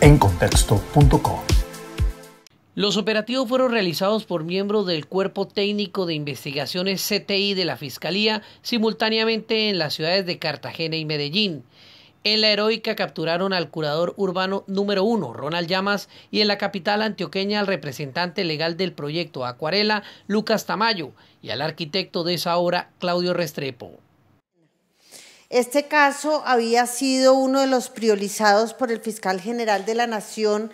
encontexto.com. Los operativos fueron realizados por miembros del Cuerpo Técnico de Investigaciones CTI de la Fiscalía simultáneamente en las ciudades de Cartagena y Medellín. En la heroica capturaron al curador urbano número uno, Ronald Llamas, y en la capital antioqueña al representante legal del proyecto Acuarela, Lucas Tamayo, y al arquitecto de esa obra, Claudio Restrepo. Este caso había sido uno de los priorizados por el fiscal general de la Nación,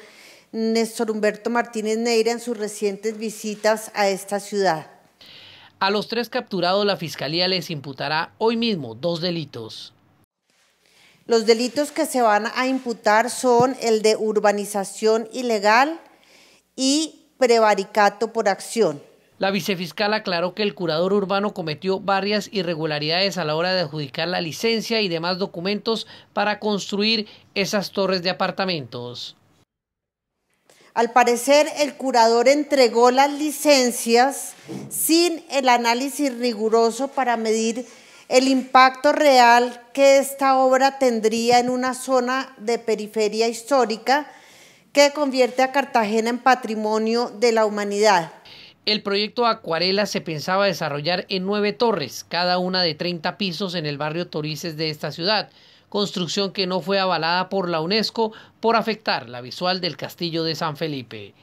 Néstor Humberto Martínez Neira, en sus recientes visitas a esta ciudad. A los tres capturados la Fiscalía les imputará hoy mismo dos delitos. Los delitos que se van a imputar son el de urbanización ilegal y prevaricato por acción. La vicefiscal aclaró que el curador urbano cometió varias irregularidades a la hora de adjudicar la licencia y demás documentos para construir esas torres de apartamentos. Al parecer, el curador entregó las licencias sin el análisis riguroso para medir el impacto real que esta obra tendría en una zona de periferia histórica que convierte a Cartagena en patrimonio de la humanidad. El proyecto Acuarela se pensaba desarrollar en nueve torres, cada una de 30 pisos en el barrio Torices de esta ciudad, construcción que no fue avalada por la UNESCO por afectar la visual del castillo de San Felipe.